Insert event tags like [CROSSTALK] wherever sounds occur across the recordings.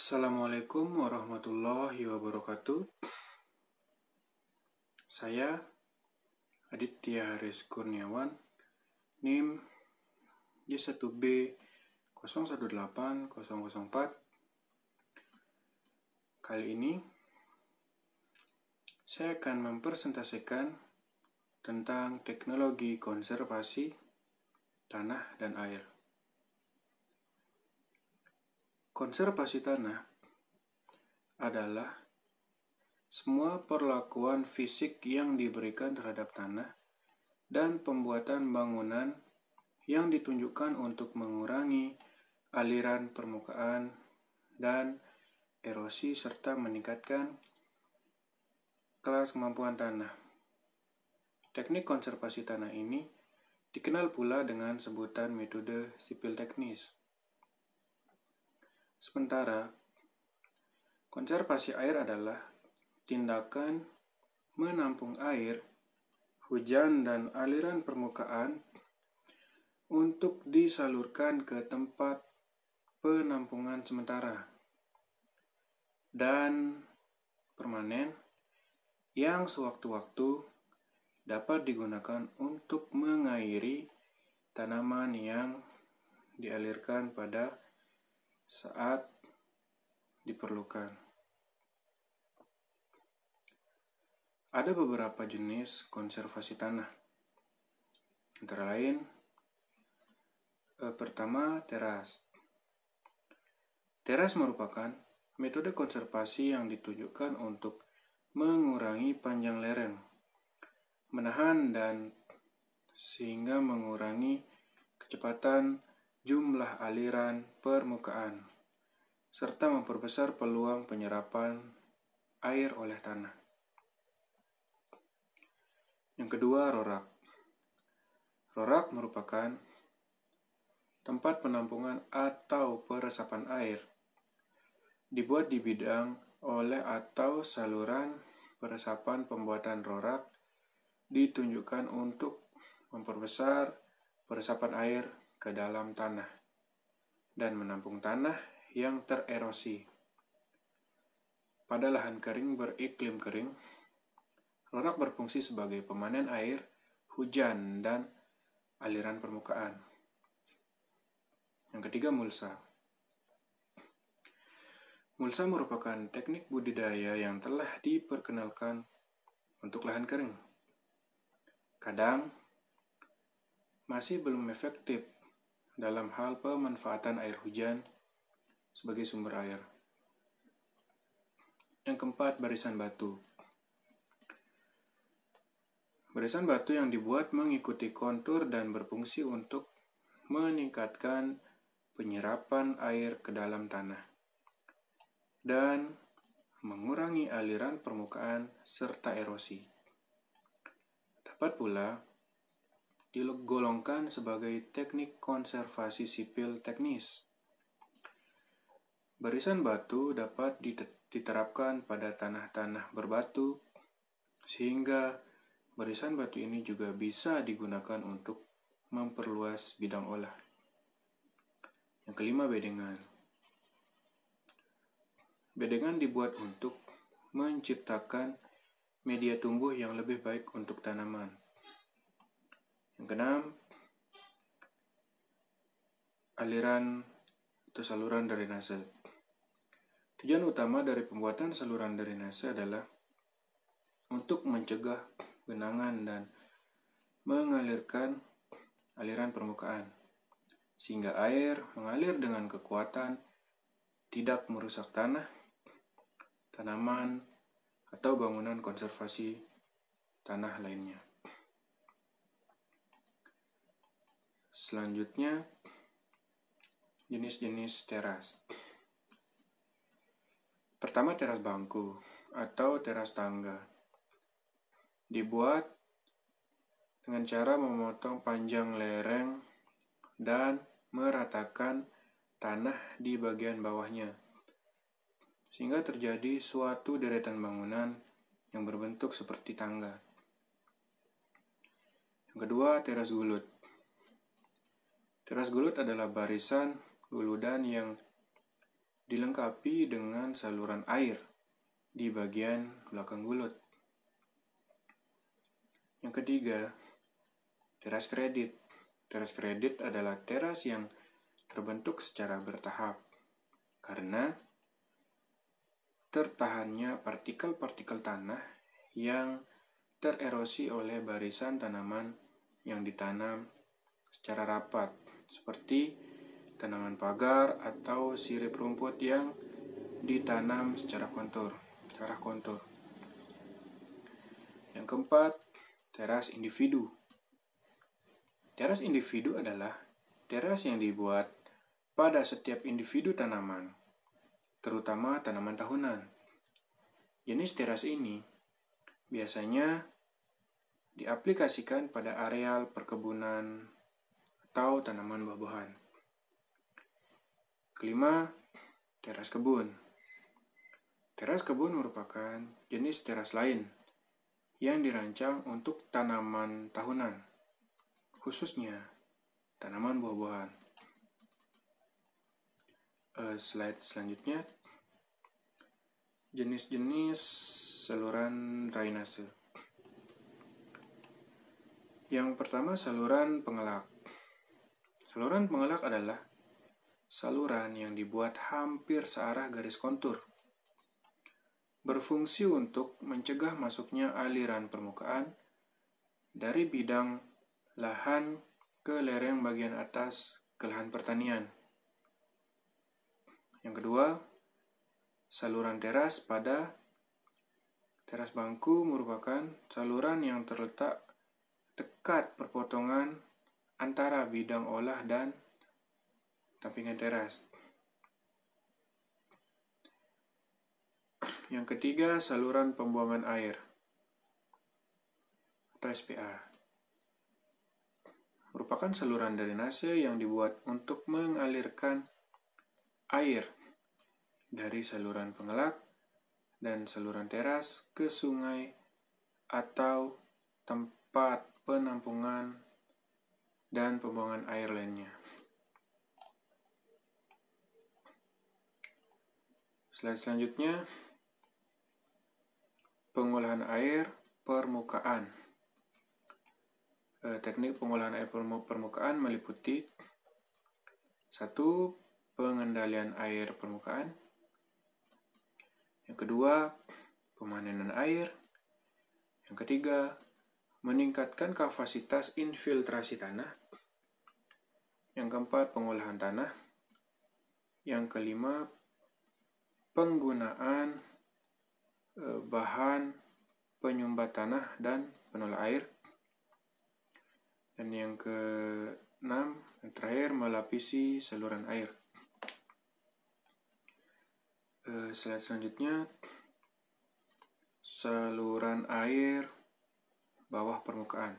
Assalamualaikum warahmatullahi wabarakatuh. Saya Aditya Haris Kurniawan, NIM J1B 018004. Kali ini saya akan mempresentasikan tentang teknologi konservasi tanah dan air. Konservasi tanah adalah semua perlakuan fisik yang diberikan terhadap tanah dan pembuatan bangunan yang ditunjukkan untuk mengurangi aliran permukaan dan erosi serta meningkatkan kelas kemampuan tanah. Teknik konservasi tanah ini dikenal pula dengan sebutan metode sipil teknis. Sementara, konservasi air adalah tindakan menampung air, hujan, dan aliran permukaan untuk disalurkan ke tempat penampungan sementara dan permanen yang sewaktu-waktu dapat digunakan untuk mengairi tanaman yang dialirkan pada saat diperlukan. Ada beberapa jenis konservasi tanah, antara lain e, pertama teras. Teras merupakan metode konservasi yang ditujukan untuk mengurangi panjang lereng, menahan dan sehingga mengurangi kecepatan jumlah aliran permukaan, serta memperbesar peluang penyerapan air oleh tanah. Yang kedua, rorak. Rorak merupakan tempat penampungan atau peresapan air. Dibuat di bidang oleh atau saluran peresapan pembuatan rorak ditunjukkan untuk memperbesar peresapan air ke dalam tanah dan menampung tanah yang tererosi. Pada lahan kering beriklim kering, Lorak berfungsi sebagai pemanen air, hujan, dan aliran permukaan. Yang ketiga, mulsa. Mulsa merupakan teknik budidaya yang telah diperkenalkan untuk lahan kering. Kadang, masih belum efektif dalam hal pemanfaatan air hujan sebagai sumber air. Yang keempat, barisan batu. Barisan batu yang dibuat mengikuti kontur dan berfungsi untuk meningkatkan penyerapan air ke dalam tanah dan mengurangi aliran permukaan serta erosi. Dapat pula digolongkan sebagai teknik konservasi sipil teknis. Barisan batu dapat diterapkan pada tanah-tanah berbatu, sehingga barisan batu ini juga bisa digunakan untuk memperluas bidang olah. Yang kelima, bedengan. Bedengan dibuat untuk menciptakan media tumbuh yang lebih baik untuk tanaman. Yang keenam, aliran atau saluran dari nase. Tujuan utama dari pembuatan saluran dari nase adalah untuk mencegah genangan dan mengalirkan aliran permukaan sehingga air mengalir dengan kekuatan tidak merusak tanah, tanaman, atau bangunan konservasi tanah lainnya. Selanjutnya jenis-jenis teras. Pertama teras bangku atau teras tangga. Dibuat dengan cara memotong panjang lereng dan meratakan tanah di bagian bawahnya sehingga terjadi suatu deretan bangunan yang berbentuk seperti tangga. Yang kedua, teras gulut Teras gulut adalah barisan guludan yang dilengkapi dengan saluran air di bagian belakang gulut. Yang ketiga, teras kredit. Teras kredit adalah teras yang terbentuk secara bertahap karena tertahannya partikel-partikel tanah yang tererosi oleh barisan tanaman yang ditanam secara rapat seperti tanaman pagar atau sirip rumput yang ditanam secara kontur, secara kontur. Yang keempat, teras individu. Teras individu adalah teras yang dibuat pada setiap individu tanaman, terutama tanaman tahunan. Jenis teras ini biasanya diaplikasikan pada areal perkebunan atau tanaman buah-buahan. Kelima, teras kebun. Teras kebun merupakan jenis teras lain yang dirancang untuk tanaman tahunan, khususnya tanaman buah-buahan. Uh, slide selanjutnya, jenis-jenis saluran drainase. Yang pertama, saluran pengelak Saluran pengelak adalah saluran yang dibuat hampir searah garis kontur. Berfungsi untuk mencegah masuknya aliran permukaan dari bidang lahan ke lereng bagian atas ke lahan pertanian. Yang kedua, saluran teras pada teras bangku merupakan saluran yang terletak dekat perpotongan antara bidang olah dan tampingan teras. Ya, [COUGHS] yang ketiga, saluran pembuangan air atau SPA merupakan saluran drainase yang dibuat untuk mengalirkan air dari saluran pengelak dan saluran teras ke sungai atau tempat penampungan dan pembuangan air lainnya. Slide selanjutnya, pengolahan air permukaan. Eh, teknik pengolahan air permukaan meliputi satu pengendalian air permukaan, yang kedua pemanenan air, yang ketiga meningkatkan kapasitas infiltrasi tanah. Yang keempat, pengolahan tanah. Yang kelima, penggunaan e, bahan penyumbat tanah dan penolak air. Dan yang keenam, yang terakhir melapisi saluran air. E, selanjutnya, saluran air bawah permukaan.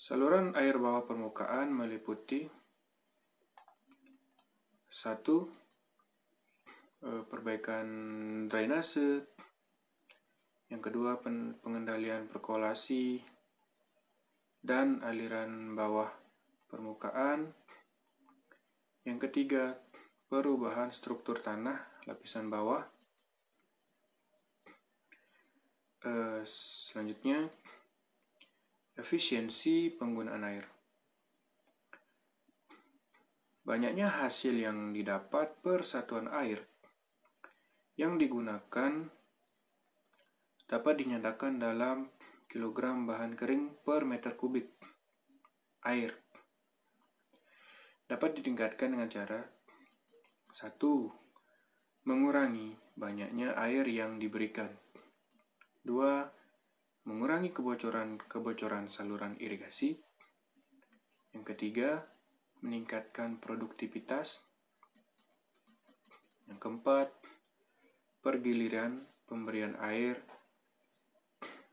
Saluran air bawah permukaan meliputi satu eh, perbaikan drainase, yang kedua pengendalian perkolasi dan aliran bawah permukaan, yang ketiga perubahan struktur tanah lapisan bawah Eh, selanjutnya efisiensi penggunaan air. Banyaknya hasil yang didapat per satuan air yang digunakan dapat dinyatakan dalam kilogram bahan kering per meter kubik air. Dapat ditingkatkan dengan cara 1. Mengurangi banyaknya air yang diberikan. 2. Mengurangi kebocoran-kebocoran saluran irigasi. Yang ketiga, meningkatkan produktivitas. Yang keempat, pergiliran pemberian air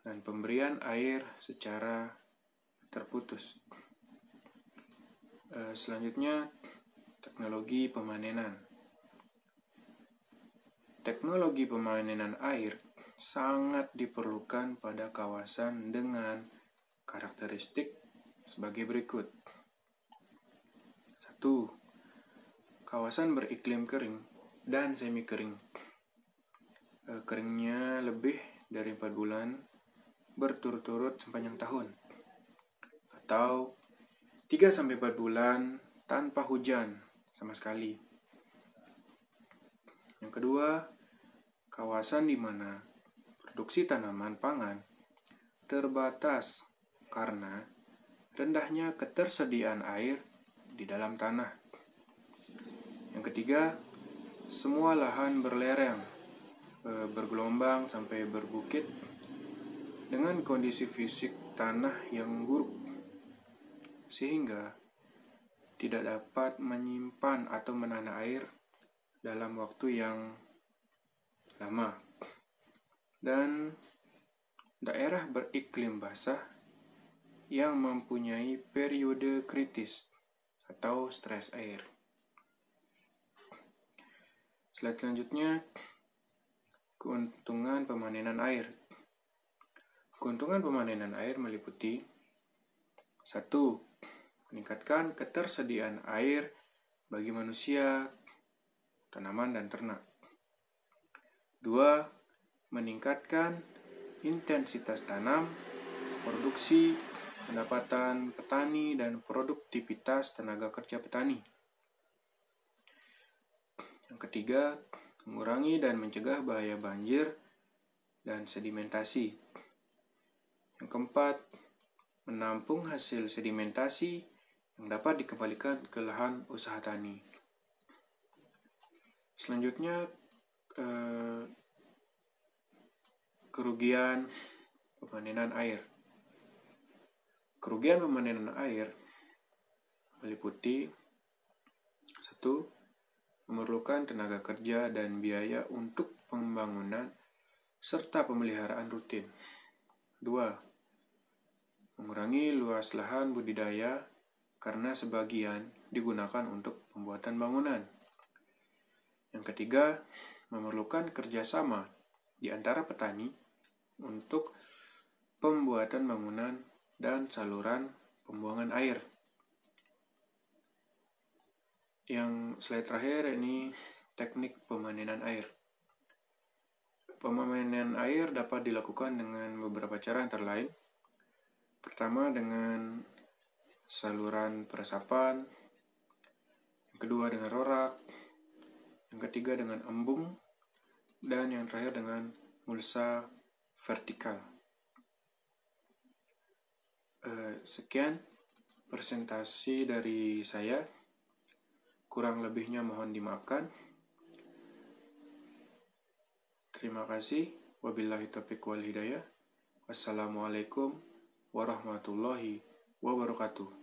dan pemberian air secara terputus. E, selanjutnya, teknologi pemanenan. Teknologi pemanenan air sangat diperlukan pada kawasan dengan karakteristik sebagai berikut. 1. Kawasan beriklim kering dan semi kering. E, keringnya lebih dari 4 bulan berturut-turut sepanjang tahun atau 3 sampai 4 bulan tanpa hujan sama sekali. Yang kedua, kawasan di mana produksi tanaman pangan terbatas karena rendahnya ketersediaan air di dalam tanah. Yang ketiga, semua lahan berlereng, e, bergelombang sampai berbukit dengan kondisi fisik tanah yang buruk sehingga tidak dapat menyimpan atau menahan air dalam waktu yang lama dan daerah beriklim basah yang mempunyai periode kritis atau stres air. selanjutnya, keuntungan pemanenan air. Keuntungan pemanenan air meliputi 1. Meningkatkan ketersediaan air bagi manusia, tanaman, dan ternak. 2 meningkatkan intensitas tanam, produksi, pendapatan petani, dan produktivitas tenaga kerja petani. Yang ketiga, mengurangi dan mencegah bahaya banjir dan sedimentasi. Yang keempat, menampung hasil sedimentasi yang dapat dikembalikan ke lahan usaha tani. Selanjutnya, eh, kerugian pemanenan air. Kerugian pemanenan air meliputi satu memerlukan tenaga kerja dan biaya untuk pembangunan serta pemeliharaan rutin. 2. Mengurangi luas lahan budidaya karena sebagian digunakan untuk pembuatan bangunan. Yang ketiga, memerlukan kerjasama di antara petani untuk pembuatan bangunan dan saluran pembuangan air. Yang slide terakhir ini teknik pemanenan air. Pemanenan air dapat dilakukan dengan beberapa cara antara lain. Pertama dengan saluran peresapan, yang kedua dengan rorak, yang ketiga dengan embung, dan yang terakhir dengan mulsa vertikal. Eh, sekian presentasi dari saya. Kurang lebihnya mohon dimaafkan. Terima kasih. Wabillahi taufiq wal hidayah. Wassalamualaikum warahmatullahi wabarakatuh.